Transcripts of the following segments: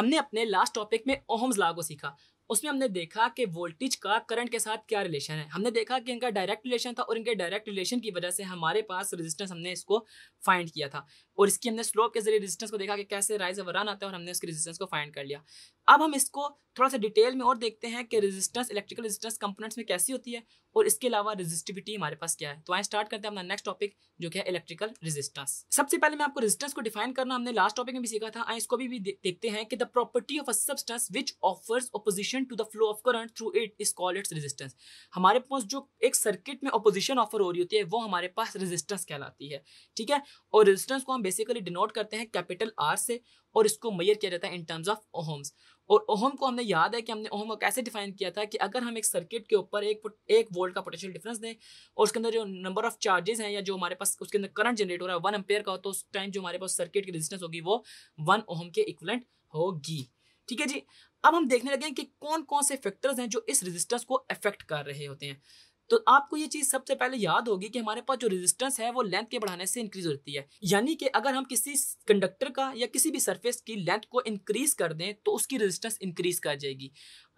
हमने अपने last topic में ओहम्स लागो सीखा उसमें हमने देखा कि वोल्टेज का करंट के साथ क्या रिलेशन है हमने देखा कि इनका डायरेक्ट रिलेशन था और इनके डायरेक्ट रिलेशन की वजह से हमारे पास रेजिस्टेंस हमने इसको फाइंड किया था और इसकी हमने स्लोप के जरिए रेजिस्टेंस को देखा कि कैसे राइज ऑफ रन आता है और हमने उसके रेजिस्टेंस को फाइंड कर लिया अब हम इसको थोड़ा सा डिटेल में और देखते हैं कि रेजिस्टेंस इलेक्ट्रिकल रेजिस्टेंस कंपोनेंट्स में कैसी होती है और इसके अलावा रेजिस्टिविटी हमारे पास क्या है तो आए स्टार्ट करते हैं अपना नेक्स्ट टॉपिक जो कि है इलेक्ट्रिकल रेजिस्टेंस सबसे पहले मैं आपको रेजिस्टेंस को डिफाइन करना हमने लास्ट टॉपिक में भी सीखा था आए इसको भी, भी देखते हैं कि the property of a substance which offers opposition opposition to the flow of current through it is call its resistance हमारे पास जो एक सर्किट में अपोजिशन ऑफर हो रही होती है वो हमारे पास रेजिस्टेंस कहलाती है ठीक है और रेजिस्टेंस को हम बेसिकली डिनोट करते हैं कैपिटल आर से और इसको मैयर किया जाता है इन टर्म्स ऑफ ओहम्स और ओहम को हमने याद है कि हमने ओहम को कैसे डिफाइन किया था कि अगर हम एक सर्किट के ऊपर एक एक वोल्ट का पोटेंशियल डिफरेंस दें और उसके अंदर जो नंबर ऑफ चार्जेस हैं या जो हमारे पास उसके अंदर करंट जनरेट हो रहा है वन एम्पेयर का हो तो उस टाइम जो हमारे पास सर्किट की रेजिस्टेंस होगी वो वन ओहम के इक्वलेंट होगी ठीक है जी अब हम देखने लगे कि कौन कौन से फैक्टर्स हैं जो इस रेजिस्टेंस को अफेक्ट कर रहे होते हैं तो आपको ये चीज़ सबसे पहले याद होगी कि हमारे पास जो रेजिस्टेंस है वो लेंथ के बढ़ाने से इंक्रीज होती है यानी कि अगर हम किसी कंडक्टर का या किसी भी सरफेस की लेंथ को इंक्रीज कर दें तो उसकी रेजिस्टेंस इंक्रीज कर जाएगी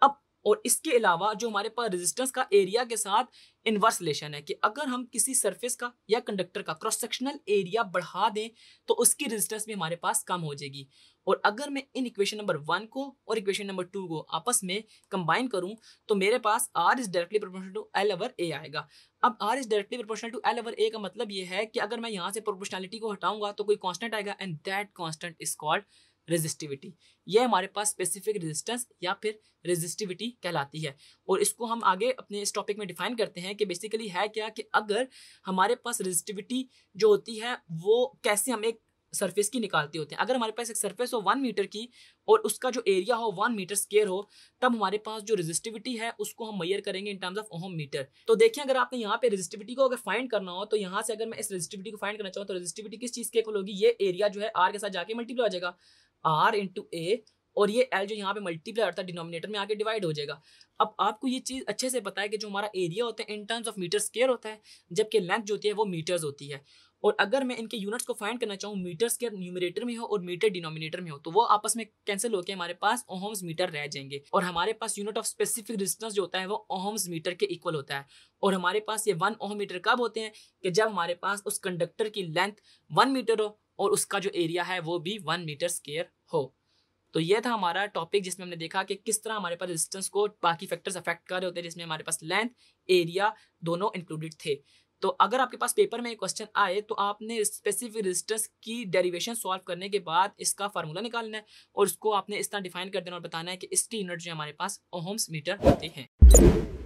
अब और इसके अलावा जो हमारे पास रेजिस्टेंस का एरिया के साथ इन्वर्स रिलेशन है कि अगर हम किसी सरफेस का या कंडक्टर का क्रॉस सेक्शनल एरिया बढ़ा दें तो उसकी रेजिस्टेंस भी हमारे पास कम हो जाएगी और अगर मैं इन इक्वेशन नंबर वन को और इक्वेशन नंबर टू को आपस में कंबाइन करूं तो मेरे पास R is directly proportional to L over A आएगा अब R is directly proportional to L over A का मतलब ये है कि अगर मैं यहाँ से प्रोपोर्शनलिटी को हटाऊंगा तो कोई कॉन्स्टेंट आएगा and that constant is called resistivity ये हमारे पास स्पेसिफिक रेजिस्टेंस या फिर रेजिस्टिविटी कहलाती है और इसको हम आगे अपने इस टॉपिक में डिफाइन करते हैं कि बेसिकली है क्या कि अगर हमारे पास रेजिस्टिविटी जो होती है वो कैसे हम एक सरफेस की निकालते होते हैं अगर हमारे पास एक सरफेस हो वन मीटर की और उसका जो एरिया हो वन मीटर स्केयर हो तब हमारे पास जो रेजिस्टिविटी है उसको हम मैयर करेंगे in terms of ohm metre तो देखिए अगर आपने यहाँ पे रेजिस्टिविटी को अगर फाइंड करना हो तो यहाँ से अगर मैं इस रेजिस्टिविटी को फाइंड करना चाहूँ तो रेजिस्टिविटी किस चीज़ के होगी ये एरिया जो है आर के साथ जाके मल्टीप्लाई हो जाएगा आर इंटू ए और ये एल जो यहाँ पे मल्टीप्लाई होता है डिनोमिनेटर में आके डिवाइड हो जाएगा अब आपको ये चीज़ अच्छे से पता है कि जो हमारा एरिया होता है in terms of metre square होता है जबकि लेंथ जो होती है वो मीटर्स होती है और अगर मैं इनके यूनिट्स को फाइंड करना चाहूँ मीटर स्केयर न्यूमिनेटर में हो और मीटर डिनोमिनेटर में हो तो वो आपस में कैंसिल होकर हमारे पास ओहम्स मीटर रह जाएंगे और हमारे पास यूनिट ऑफ स्पेसिफिक डिस्टेंस जो होता है वो ओहम्स मीटर के इक्वल होता है और हमारे पास ये वन ओहम मीटर कब होते हैं कि जब हमारे पास उस कंडक्टर की लेंथ वन मीटर हो और उसका जो एरिया है वो भी वन मीटर स्केयर हो तो ये था हमारा टॉपिक जिसमें हमने देखा कि किस तरह हमारे पास रेजिस्टेंस को बाकी फैक्टर्स अफेक्ट कर रहे होते हैं जिसमें हमारे पास लेंथ एरिया दोनों इंक्लूडेड थे तो अगर आपके पास पेपर में एक क्वेश्चन आए तो आपने स्पेसिफिक रेजिस्टेंस की डेरिवेशन सॉल्व करने के बाद इसका फार्मूला निकालना है और इसको आपने इस तरह डिफाइन कर देना और बताना है कि इसकी यूनिट जो हमारे पास ओहम्स मीटर होते हैं